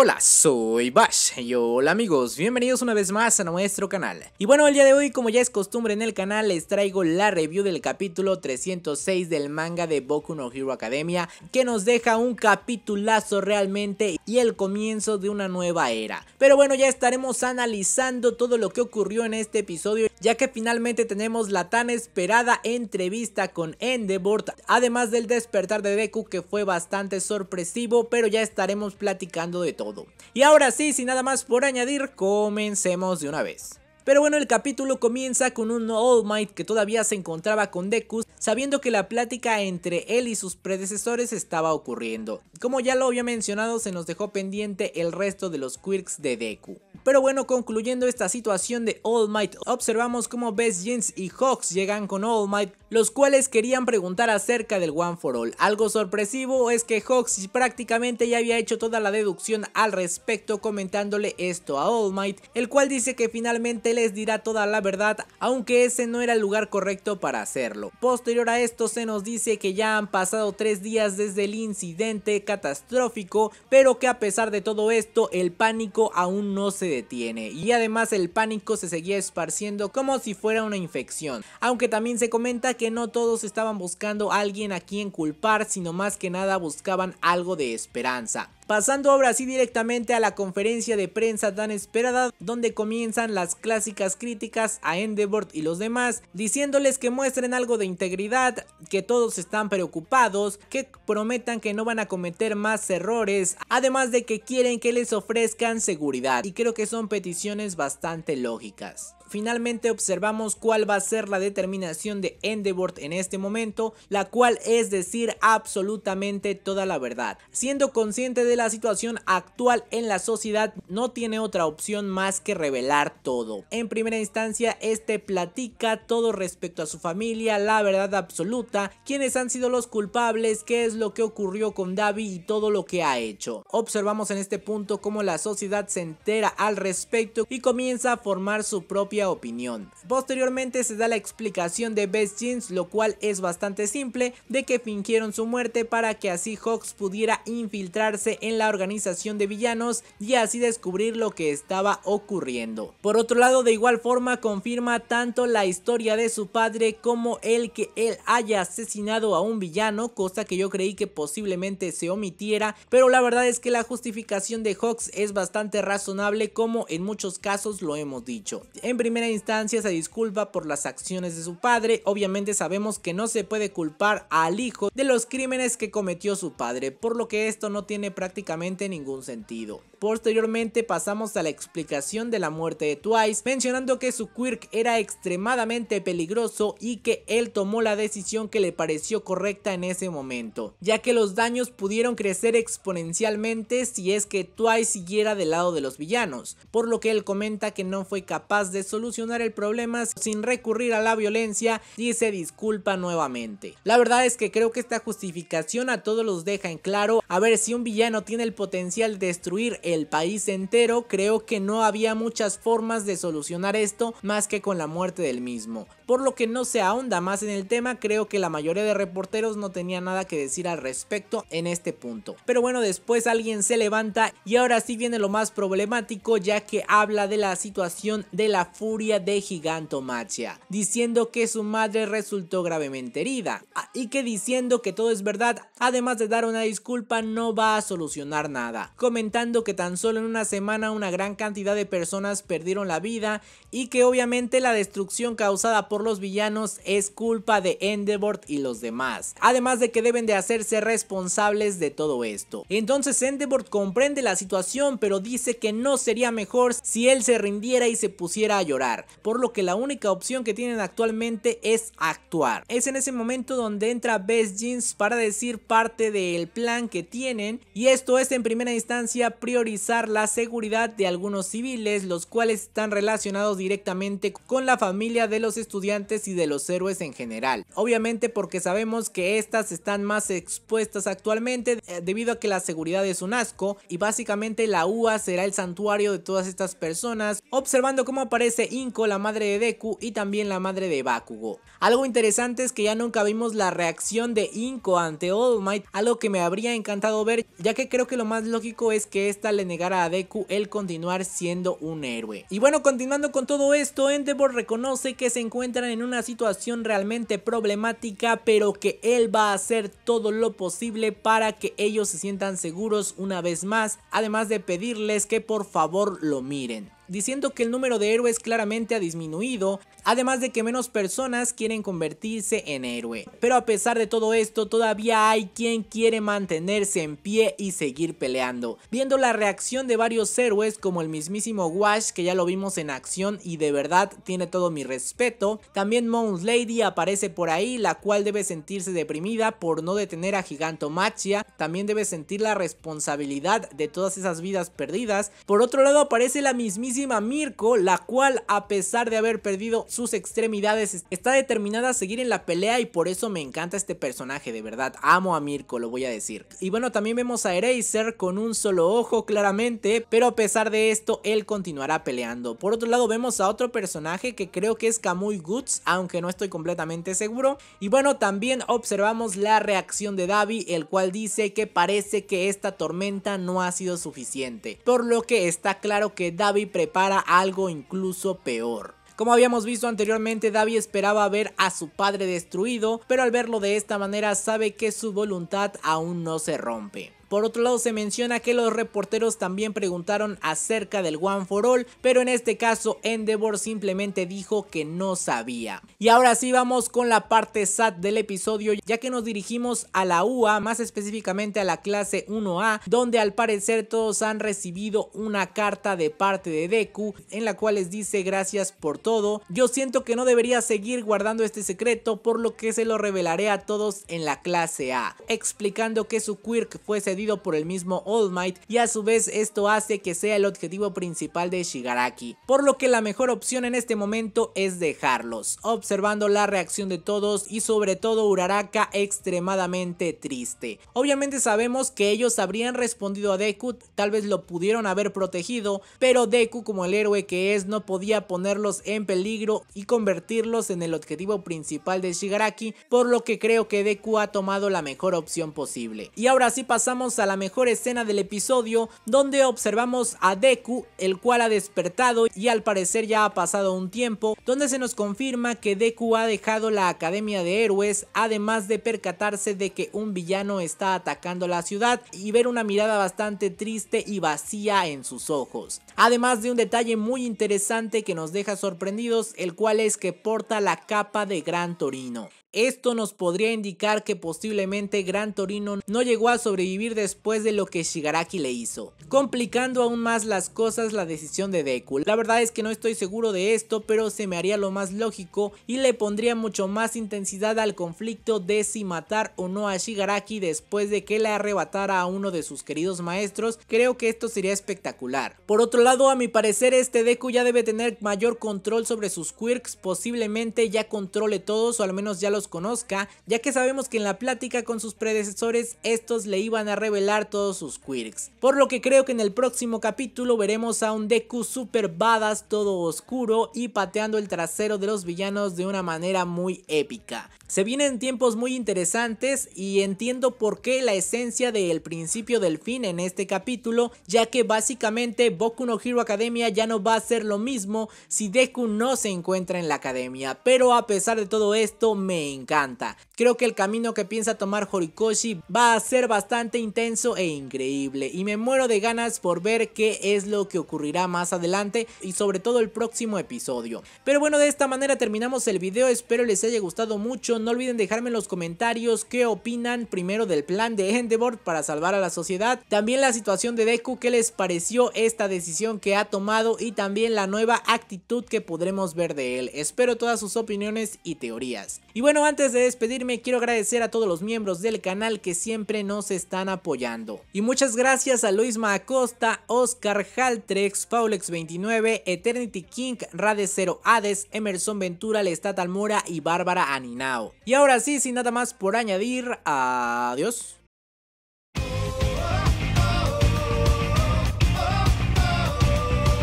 Hola, soy Bash y hola amigos, bienvenidos una vez más a nuestro canal. Y bueno, el día de hoy, como ya es costumbre en el canal, les traigo la review del capítulo 306 del manga de Boku no Hero Academia, que nos deja un capitulazo realmente y el comienzo de una nueva era. Pero bueno, ya estaremos analizando todo lo que ocurrió en este episodio, ya que finalmente tenemos la tan esperada entrevista con Endeavor, además del despertar de Deku que fue bastante sorpresivo, pero ya estaremos platicando de todo y ahora sí, sin nada más por añadir, comencemos de una vez. Pero bueno, el capítulo comienza con un All Might que todavía se encontraba con Deku, sabiendo que la plática entre él y sus predecesores estaba ocurriendo. Como ya lo había mencionado, se nos dejó pendiente el resto de los quirks de Deku. Pero bueno, concluyendo esta situación de All Might, observamos cómo Best Jeans y Hawks llegan con All Might, los cuales querían preguntar acerca del One for All. Algo sorpresivo es que Hawks prácticamente ya había hecho toda la deducción al respecto comentándole esto a All Might, el cual dice que finalmente les dirá toda la verdad, aunque ese no era el lugar correcto para hacerlo. Posterior a esto se nos dice que ya han pasado tres días desde el incidente catastrófico, pero que a pesar de todo esto el pánico aún no se tiene y además el pánico se seguía esparciendo como si fuera una infección, aunque también se comenta que no todos estaban buscando a alguien a quien culpar, sino más que nada buscaban algo de esperanza. Pasando ahora sí directamente a la conferencia de prensa tan esperada donde comienzan las clásicas críticas a Endeavor y los demás diciéndoles que muestren algo de integridad, que todos están preocupados, que prometan que no van a cometer más errores, además de que quieren que les ofrezcan seguridad y creo que son peticiones bastante lógicas finalmente observamos cuál va a ser la determinación de Endeavor en este momento, la cual es decir absolutamente toda la verdad. Siendo consciente de la situación actual en la sociedad, no tiene otra opción más que revelar todo. En primera instancia, este platica todo respecto a su familia, la verdad absoluta, quiénes han sido los culpables, qué es lo que ocurrió con Davi y todo lo que ha hecho. Observamos en este punto cómo la sociedad se entera al respecto y comienza a formar su propia opinión. Posteriormente se da la explicación de Best Jeans, lo cual es bastante simple, de que fingieron su muerte para que así Hawks pudiera infiltrarse en la organización de villanos y así descubrir lo que estaba ocurriendo. Por otro lado, de igual forma confirma tanto la historia de su padre como el que él haya asesinado a un villano, cosa que yo creí que posiblemente se omitiera, pero la verdad es que la justificación de Hawks es bastante razonable como en muchos casos lo hemos dicho. En primera instancia se disculpa por las acciones de su padre, obviamente sabemos que no se puede culpar al hijo de los crímenes que cometió su padre, por lo que esto no tiene prácticamente ningún sentido. Posteriormente pasamos a la explicación de la muerte de Twice, mencionando que su quirk era extremadamente peligroso y que él tomó la decisión que le pareció correcta en ese momento, ya que los daños pudieron crecer exponencialmente si es que Twice siguiera del lado de los villanos, por lo que él comenta que no fue capaz de solucionar solucionar el problema sin recurrir a la violencia y se disculpa nuevamente. La verdad es que creo que esta justificación a todos los deja en claro, a ver si un villano tiene el potencial de destruir el país entero, creo que no había muchas formas de solucionar esto más que con la muerte del mismo. Por lo que no se ahonda más en el tema, creo que la mayoría de reporteros no tenía nada que decir al respecto en este punto. Pero bueno, después alguien se levanta y ahora sí viene lo más problemático ya que habla de la situación de la de Gigantomachia, diciendo que su madre resultó gravemente herida, ah, y que diciendo que todo es verdad, además de dar una disculpa, no va a solucionar nada, comentando que tan solo en una semana una gran cantidad de personas perdieron la vida y que obviamente la destrucción causada por los villanos es culpa de Endeavor y los demás, además de que deben de hacerse responsables de todo esto. Entonces Endeavor comprende la situación, pero dice que no sería mejor si él se rindiera y se pusiera a llorar por lo que la única opción que tienen actualmente es actuar. Es en ese momento donde entra Best Jeans para decir parte del plan que tienen y esto es en primera instancia priorizar la seguridad de algunos civiles, los cuales están relacionados directamente con la familia de los estudiantes y de los héroes en general. Obviamente porque sabemos que estas están más expuestas actualmente eh, debido a que la seguridad es un asco y básicamente la UA será el santuario de todas estas personas, observando cómo aparece Inko, la madre de Deku y también la madre de Bakugo. Algo interesante es que ya nunca vimos la reacción de Inko ante All Might, algo que me habría encantado ver, ya que creo que lo más lógico es que esta le negara a Deku el continuar siendo un héroe. Y bueno, continuando con todo esto, Endeavor reconoce que se encuentran en una situación realmente problemática, pero que él va a hacer todo lo posible para que ellos se sientan seguros una vez más, además de pedirles que por favor lo miren diciendo que el número de héroes claramente ha disminuido, además de que menos personas quieren convertirse en héroe. Pero a pesar de todo esto, todavía hay quien quiere mantenerse en pie y seguir peleando, viendo la reacción de varios héroes como el mismísimo Wash que ya lo vimos en acción y de verdad tiene todo mi respeto, también Moons Lady aparece por ahí la cual debe sentirse deprimida por no detener a Giganto Gigantomachia, también debe sentir la responsabilidad de todas esas vidas perdidas, por otro lado aparece la mismísima Mirko, la cual a pesar de haber perdido sus extremidades está determinada a seguir en la pelea y por eso me encanta este personaje, de verdad, amo a Mirko, lo voy a decir. Y bueno, también vemos a Eraser con un solo ojo claramente, pero a pesar de esto, él continuará peleando. Por otro lado, vemos a otro personaje que creo que es Kamui Goods, aunque no estoy completamente seguro. Y bueno, también observamos la reacción de Davi, el cual dice que parece que esta tormenta no ha sido suficiente, por lo que está claro que Davi preparó para algo incluso peor. Como habíamos visto anteriormente, Davi esperaba ver a su padre destruido, pero al verlo de esta manera sabe que su voluntad aún no se rompe. Por otro lado se menciona que los reporteros también preguntaron acerca del One for All, pero en este caso Endeavor simplemente dijo que no sabía. Y ahora sí vamos con la parte SAT del episodio, ya que nos dirigimos a la UA, más específicamente a la clase 1A, donde al parecer todos han recibido una carta de parte de Deku, en la cual les dice gracias por todo. Yo siento que no debería seguir guardando este secreto, por lo que se lo revelaré a todos en la clase A, explicando que su quirk fuese por el mismo All Might y a su vez esto hace que sea el objetivo principal de Shigaraki, por lo que la mejor opción en este momento es dejarlos, observando la reacción de todos y sobre todo Uraraka extremadamente triste. Obviamente sabemos que ellos habrían respondido a Deku, tal vez lo pudieron haber protegido, pero Deku como el héroe que es no podía ponerlos en peligro y convertirlos en el objetivo principal de Shigaraki, por lo que creo que Deku ha tomado la mejor opción posible. Y ahora sí pasamos a la mejor escena del episodio donde observamos a Deku, el cual ha despertado y al parecer ya ha pasado un tiempo, donde se nos confirma que Deku ha dejado la Academia de Héroes, además de percatarse de que un villano está atacando la ciudad y ver una mirada bastante triste y vacía en sus ojos. Además de un detalle muy interesante que nos deja sorprendidos, el cual es que porta la capa de Gran Torino. Esto nos podría indicar que posiblemente Gran Torino no llegó a sobrevivir después de lo que Shigaraki le hizo, complicando aún más las cosas la decisión de Deku. La verdad es que no estoy seguro de esto, pero se me haría lo más lógico y le pondría mucho más intensidad al conflicto de si matar o no a Shigaraki después de que le arrebatara a uno de sus queridos maestros, creo que esto sería espectacular. Por otro lado, a mi parecer este Deku ya debe tener mayor control sobre sus quirks, posiblemente ya controle todos o al menos ya lo conozca, ya que sabemos que en la plática con sus predecesores estos le iban a revelar todos sus quirks. Por lo que creo que en el próximo capítulo veremos a un Deku super badass todo oscuro y pateando el trasero de los villanos de una manera muy épica. Se vienen tiempos muy interesantes y entiendo por qué la esencia del principio del fin en este capítulo, ya que básicamente Boku no Hero Academia ya no va a ser lo mismo si Deku no se encuentra en la academia, pero a pesar de todo esto me encanta. Creo que el camino que piensa tomar Horikoshi va a ser bastante intenso e increíble y me muero de ganas por ver qué es lo que ocurrirá más adelante y sobre todo el próximo episodio. Pero bueno, de esta manera terminamos el video, espero les haya gustado mucho, no olviden dejarme en los comentarios qué opinan primero del plan de Endeavor para salvar a la sociedad, también la situación de Deku, qué les pareció esta decisión que ha tomado y también la nueva actitud que podremos ver de él. Espero todas sus opiniones y teorías. Y bueno, antes de despedirme quiero agradecer a todos los miembros del canal que siempre nos están apoyando. Y muchas gracias a Luis Macosta, Oscar Haltrex, Paulex29, Eternity King, Rade 0 Hades, Emerson Ventura, Lestat Almora y Bárbara Aninao. Y ahora sí, sin nada más por añadir, adiós.